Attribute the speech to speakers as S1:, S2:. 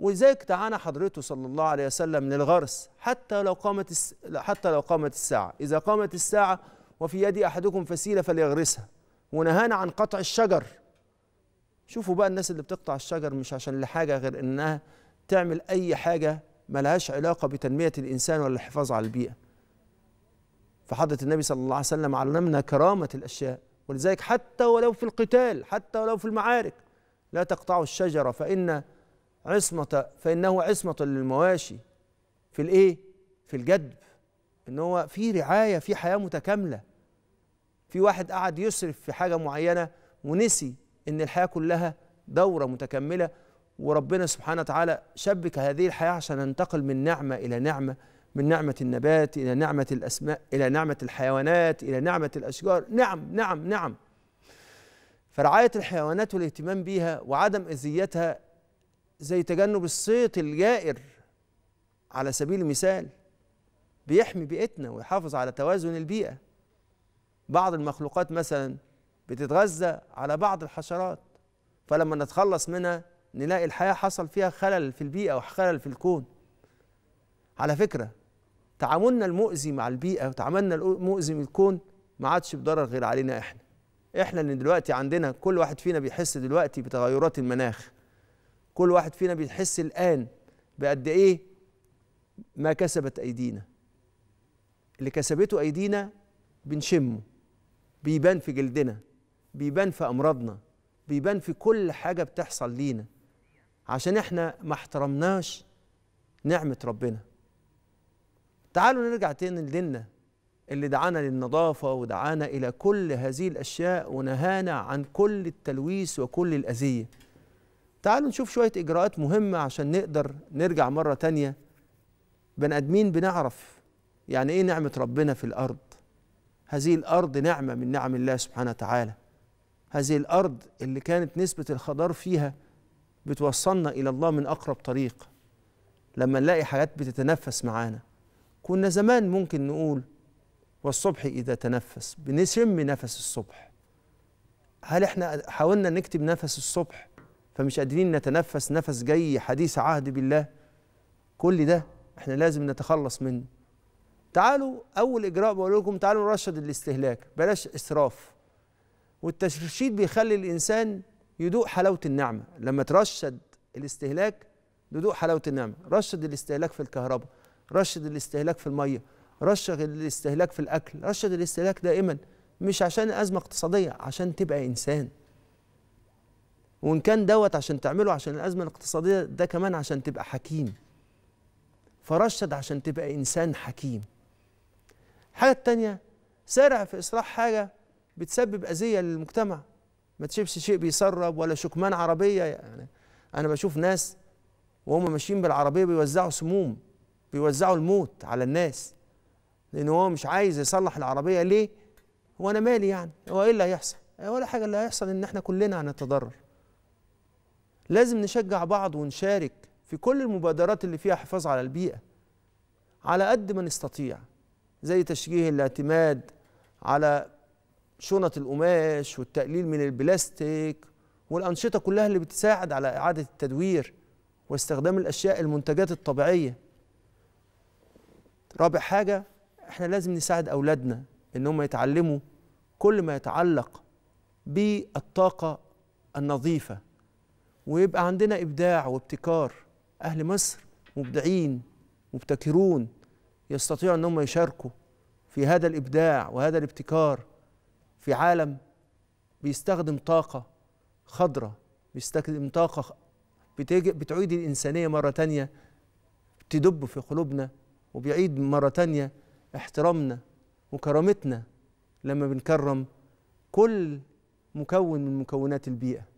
S1: وذاك دعانا حضرته صلى الله عليه وسلم للغرس حتى لو قامت حتى لو قامت الساعه اذا قامت الساعه وفي يد احدكم فسيله فليغرسها ونهانا عن قطع الشجر شوفوا بقى الناس اللي بتقطع الشجر مش عشان لحاجه غير انها تعمل اي حاجه ملهاش علاقه بتنميه الانسان ولا الحفاظ على البيئه فحضره النبي صلى الله عليه وسلم علمنا كرامه الاشياء ولذلك حتى ولو في القتال حتى ولو في المعارك لا تقطعوا الشجره فان عصمة فإنه عصمة للمواشي في الإيه؟ في الجدب إن هو في رعاية في حياة متكاملة في واحد قعد يسرف في حاجة معينة ونسي إن الحياة كلها دورة متكملة وربنا سبحانه وتعالى شبك هذه الحياة عشان ننتقل من نعمة إلى نعمة من نعمة النبات إلى نعمة الأسماء إلى نعمة الحيوانات إلى نعمة الأشجار نعم نعم نعم فرعاية الحيوانات والاهتمام بيها وعدم أذيتها زي تجنب الصيت الجائر على سبيل المثال بيحمي بيئتنا ويحافظ على توازن البيئة بعض المخلوقات مثلا بتتغذى على بعض الحشرات فلما نتخلص منها نلاقي الحياة حصل فيها خلل في البيئة وخلل في الكون على فكرة تعاملنا المؤذي مع البيئة وتعاملنا المؤذي من الكون ما عادش بضرر غير علينا احنا احنا اللي دلوقتي عندنا كل واحد فينا بيحس دلوقتي بتغيرات المناخ كل واحد فينا بيحس الآن بقد إيه ما كسبت أيدينا اللي كسبته أيدينا بنشمه بيبان في جلدنا بيبان في أمراضنا بيبان في كل حاجة بتحصل لينا عشان احنا ما احترمناش نعمة ربنا تعالوا نرجع تاني لديننا اللي دعانا للنظافة ودعانا إلى كل هذه الأشياء ونهانا عن كل التلويث وكل الأذية تعالوا نشوف شوية إجراءات مهمة عشان نقدر نرجع مرة تانية بني آدمين بنعرف يعني إيه نعمة ربنا في الأرض هذه الأرض نعمة من نعم الله سبحانه وتعالى هذه الأرض اللي كانت نسبة الخضار فيها بتوصلنا إلى الله من أقرب طريق لما نلاقي حاجات بتتنفس معانا كنا زمان ممكن نقول والصبح إذا تنفس بنشم نفس الصبح هل احنا حاولنا نكتب نفس الصبح فمش قادرين نتنفس نفس جاي حديث عهد بالله كل ده احنا لازم نتخلص منه تعالوا اول اجراء بقول لكم تعالوا نرشد الاستهلاك بلاش اسراف والترشيد بيخلي الانسان يدوق حلاوه النعمه لما ترشد الاستهلاك تدوق حلاوه النعمه رشد الاستهلاك في الكهرباء رشد الاستهلاك في الميه رشد الاستهلاك في الاكل رشد الاستهلاك دائما مش عشان ازمه اقتصاديه عشان تبقى انسان وان كان دوت عشان تعمله عشان الازمه الاقتصاديه ده كمان عشان تبقى حكيم فرشد عشان تبقى انسان حكيم الحاجه الثانيه سارع في اصلاح حاجه بتسبب اذيه للمجتمع ما تشوفش شيء بيسرب ولا شكمان عربيه يعني انا بشوف ناس وهم ماشيين بالعربيه بيوزعوا سموم بيوزعوا الموت على الناس لان هو مش عايز يصلح العربيه ليه هو انا مالي يعني هو ايه اللي هيحصل ولا حاجه اللي هيحصل ان احنا كلنا هنتضرر لازم نشجع بعض ونشارك في كل المبادرات اللي فيها حفاظ على البيئة على قد ما نستطيع زي تشجيع الاعتماد على شنط القماش والتقليل من البلاستيك والأنشطة كلها اللي بتساعد على إعادة التدوير واستخدام الأشياء المنتجات الطبيعية رابع حاجة احنا لازم نساعد أولادنا إن هم يتعلموا كل ما يتعلق بالطاقة النظيفة ويبقى عندنا إبداع وابتكار أهل مصر مبدعين مبتكرون يستطيعوا أن هم يشاركوا في هذا الإبداع وهذا الابتكار في عالم بيستخدم طاقة خضراء بيستخدم طاقة بتعيد الإنسانية مرة تانية تدب في قلوبنا وبيعيد مرة تانية احترامنا وكرامتنا لما بنكرم كل مكون من مكونات البيئة